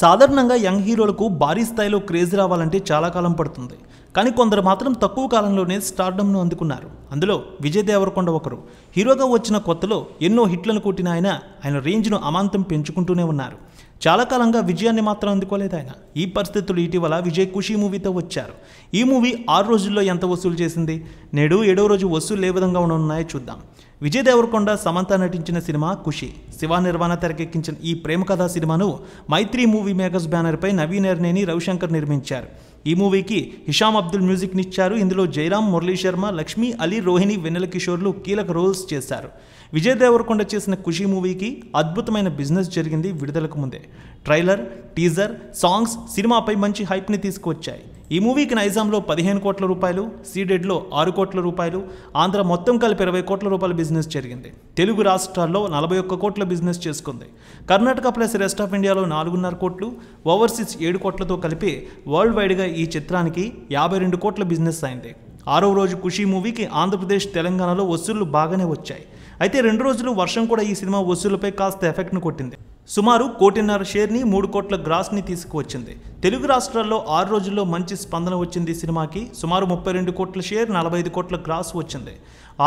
సాధారణంగా యంగ్ హీరోలకు భారీ స్థాయిలో క్రేజ్ రావాలంటే చాలా కాలం పడుతుంది కానీ కొందరు మాత్రం తక్కువ కాలంలోనే స్టార్డమ్ను అందుకున్నారు అందులో విజయ్ దేవరకొండ ఒకరు హీరోగా వచ్చిన కొత్తలో ఎన్నో హిట్లను కొట్టిన ఆయన ఆయన రేంజ్ను అమాంతం పెంచుకుంటూనే ఉన్నారు చాలా కాలంగా విజయాన్ని మాత్రం అందుకోలేదు ఆయన ఈ పరిస్థితులు ఇటీవల విజయ్ ఖుషీ మూవీతో వచ్చారు ఈ మూవీ ఆరు రోజుల్లో ఎంత వసూలు చేసింది నేడు ఏడో రోజు వసూలు ఏ విధంగా ఉన్నాయో చూద్దాం విజయ్ దేవరకొండ సమంత నటించిన సినిమా ఖుషి శివ నిర్మాణ తెరకెక్కించిన ఈ ప్రేమ కథా సినిమాను మైత్రి మూవీ మేకర్స్ బ్యానర్పై నవీన్ ఎర్నేని రవిశంకర్ నిర్మించారు ఈ మూవీకి హిషామ్ అబ్దుల్ మ్యూజిక్నిచ్చారు ఇందులో జయరామ్ మురళీ శర్మ లక్ష్మి అలీ రోహిణి వెన్నెల కిషోర్లు కీలక రోల్స్ చేశారు విజయ్ దేవరకొండ చేసిన ఖుషి మూవీకి అద్భుతమైన బిజినెస్ జరిగింది విడుదలకు ముందే ట్రైలర్ టీజర్ సాంగ్స్ సినిమాపై మంచి హైప్ని తీసుకువచ్చాయి ఈ మూవీకి నైజాంలో పదిహేను కోట్ల రూపాయలు సీడెడ్లో ఆరు కోట్ల రూపాయలు ఆంధ్ర మొత్తం కలిపి ఇరవై కోట్ల రూపాయల బిజినెస్ జరిగింది తెలుగు రాష్ట్రాల్లో నలభై ఒక్క కోట్ల బిజినెస్ చేసుకుంది కర్ణాటక ప్లస్ రెస్ట్ ఆఫ్ ఇండియాలో నాలుగున్నర కోట్లు ఓవర్సీస్ ఏడు కోట్లతో కలిపి వరల్డ్ వైడ్గా ఈ చిత్రానికి యాభై రెండు కోట్ల బిజినెస్ అయింది ఆరో రోజు ఖుషీ మూవీకి ఆంధ్రప్రదేశ్ తెలంగాణలో వసూళ్లు బాగానే వచ్చాయి అయితే రెండు రోజులు వర్షం కూడా ఈ సినిమా వసూళ్లపై కాస్త ఎఫెక్ట్ను కొట్టింది సుమారు కోటిన్నర షేర్ని మూడు కోట్ల గ్రాస్ని తీసుకువచ్చింది తెలుగు రాష్ట్రాల్లో ఆరు రోజుల్లో మంచి స్పందన వచ్చింది సినిమాకి సుమారు ముప్పై రెండు కోట్ల షేర్ నలభై ఐదు కోట్ల గ్రాస్ వచ్చింది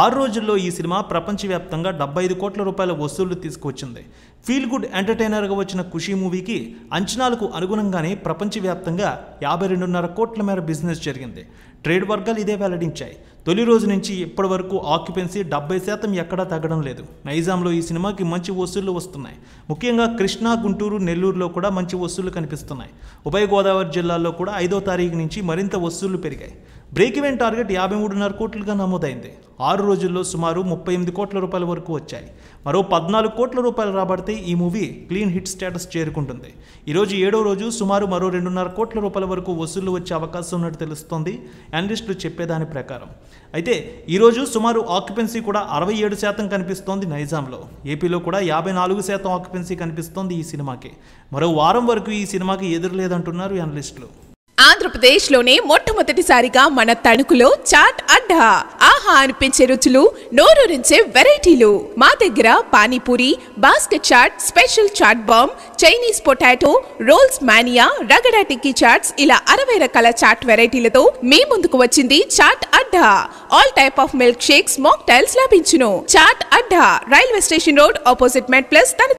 ఆరు రోజుల్లో ఈ సినిమా ప్రపంచవ్యాప్తంగా డెబ్బై ఐదు కోట్ల రూపాయల వసూళ్లు తీసుకువచ్చింది ఫీల్ గుడ్ ఎంటర్టైనర్గా వచ్చిన ఖుషీ మూవీకి అంచనాలకు అనుగుణంగానే ప్రపంచవ్యాప్తంగా యాభై రెండున్నర కోట్ల మేర బిజినెస్ జరిగింది ట్రేడ్ వర్గాలు ఇదే వెల్లడించాయి తొలి రోజు నుంచి ఇప్పటి వరకు ఆక్యుపెన్సీ డెబ్బై శాతం ఎక్కడా తగ్గడం లేదు నైజాంలో ఈ సినిమాకి మంచి వసూళ్లు వస్తున్నాయి ముఖ్యంగా కృష్ణా గుంటూరు నెల్లూరులో కూడా మంచి వసూళ్లు కనిపిస్తున్నాయి ఉభయ గోదావరి జిల్లాల్లో కూడా ఐదో తారీఖు నుంచి మరింత వసూళ్లు పెరిగాయి బ్రేక్ ఈవెన్ టార్గెట్ యాభై మూడున్నర కోట్లుగా నమోదైంది ఆరు రోజుల్లో సుమారు ముప్పై ఎనిమిది కోట్ల రూపాయల వరకు వచ్చాయి మరో పద్నాలుగు కోట్ల రూపాయలు రాబడితే ఈ మూవీ క్లీన్ హిట్ స్టేటస్ చేరుకుంటుంది ఈరోజు ఏడో రోజు సుమారు మరో రెండున్నర కోట్ల రూపాయల వరకు వసూళ్లు వచ్చే అవకాశం ఉన్నట్టు తెలుస్తోంది అనలిస్టులు చెప్పేదాని ప్రకారం అయితే ఈరోజు సుమారు ఆక్యుపెన్సీ కూడా అరవై ఏడు శాతం కనిపిస్తోంది నైజాంలో ఏపీలో కూడా యాభై నాలుగు శాతం ఆక్యుపెన్సీ కనిపిస్తోంది ఈ సినిమాకి మరో వారం వరకు ఈ సినిమాకి ఎదురులేదంటున్నారు అనలిస్టులు ఆంధ్రప్రదేశ్ లోనే మొట్టమొదటిసారిగా మన తణుకులో చాట్ అడ్డా ఆహా అనిపించే రుచులు నోరూరించే వెరైటీలు మా దగ్గర panipuri basket chaat special chaat bomb Chinese potato rolls mania ragda tikki chaats ఇలా అరవై రకాల చాట్ వెరైటీలతో మీ ముందుకు వచ్చింది Chaat Adda all type of milk shakes mocktails లభించును Chaat Adda railway station road opposite met plus తన